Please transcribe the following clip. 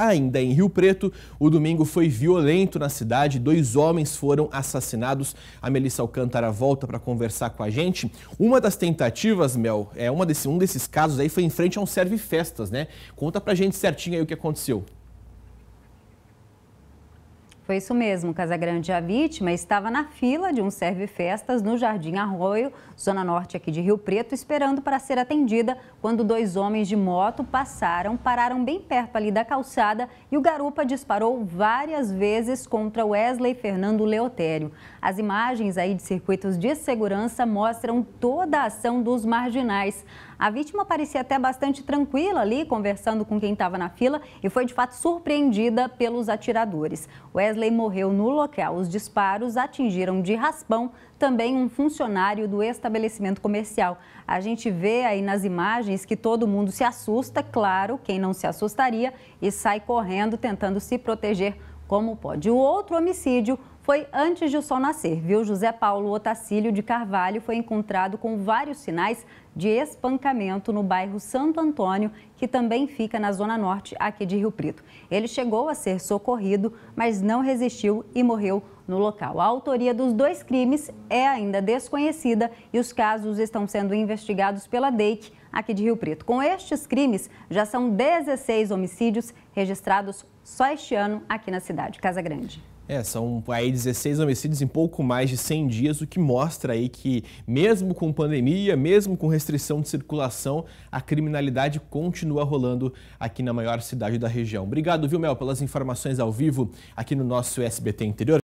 Ainda em Rio Preto, o domingo foi violento na cidade. Dois homens foram assassinados. A Melissa Alcântara volta para conversar com a gente. Uma das tentativas, Mel, é uma desse, um desses casos aí foi em frente a um serve festas, né? Conta pra gente certinho aí o que aconteceu. Foi isso mesmo, Casagrande. A vítima estava na fila de um serve-festas no Jardim Arroio, zona norte aqui de Rio Preto, esperando para ser atendida quando dois homens de moto passaram, pararam bem perto ali da calçada e o garupa disparou várias vezes contra Wesley Fernando Leotério. As imagens aí de circuitos de segurança mostram toda a ação dos marginais. A vítima parecia até bastante tranquila ali, conversando com quem estava na fila e foi de fato surpreendida pelos atiradores. Wesley morreu no local. Os disparos atingiram de raspão também um funcionário do estabelecimento comercial. A gente vê aí nas imagens que todo mundo se assusta, claro, quem não se assustaria, e sai correndo tentando se proteger como pode. O outro homicídio foi antes de o sol nascer, viu? José Paulo Otacílio de Carvalho foi encontrado com vários sinais de espancamento no bairro Santo Antônio, que também fica na zona norte aqui de Rio Preto. Ele chegou a ser socorrido, mas não resistiu e morreu no local. A autoria dos dois crimes é ainda desconhecida e os casos estão sendo investigados pela DEIC aqui de Rio Preto. Com estes crimes, já são 16 homicídios registrados só este ano aqui na cidade, Casa Grande. É, são aí 16 homicídios em pouco mais de 100 dias, o que mostra aí que mesmo com pandemia, mesmo com restrição de circulação, a criminalidade continua rolando aqui na maior cidade da região. Obrigado, viu, Mel, pelas informações ao vivo aqui no nosso SBT Interior.